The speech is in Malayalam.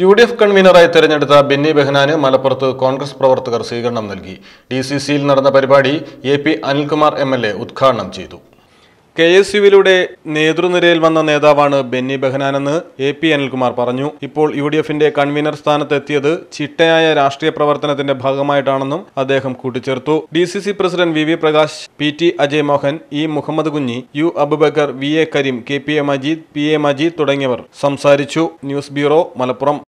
യു ഡി എഫ് കൺവീനറായി തെരഞ്ഞെടുത്ത ബെന്നി ബെഹ്നാന് മലപ്പുറത്ത് കോൺഗ്രസ് പ്രവർത്തകർ സ്വീകരണം നൽകി ഡി സി സിയിൽ നടന്ന പരിപാടി A P Anilkumar M L A ഉദ്ഘാടനം ചെയ്തു കെ എസ് യുവിലൂടെ നേതൃനിരയിൽ വന്ന നേതാവാണ് ബെന്നി ബെഹനാനെന്ന് എ പി അനിൽകുമാർ പറഞ്ഞു ഇപ്പോൾ യു ഡി എഫിന്റെ കൺവീനർ സ്ഥാനത്തെത്തിയത് ചിട്ടയായ രാഷ്ട്രീയ പ്രവർത്തനത്തിന്റെ ഭാഗമായിട്ടാണെന്നും അദ്ദേഹം കൂട്ടിച്ചേർത്തു D C C president V V Prakash P T Ajay Mohan E Muhammad Kunhi U Abubakar V A Kareem K P A Majeed P A Majeed തുടങ്ങിയവർ സംസാരിച്ചു ന്യൂസ് ബ്യൂറോ മലപ്പുറം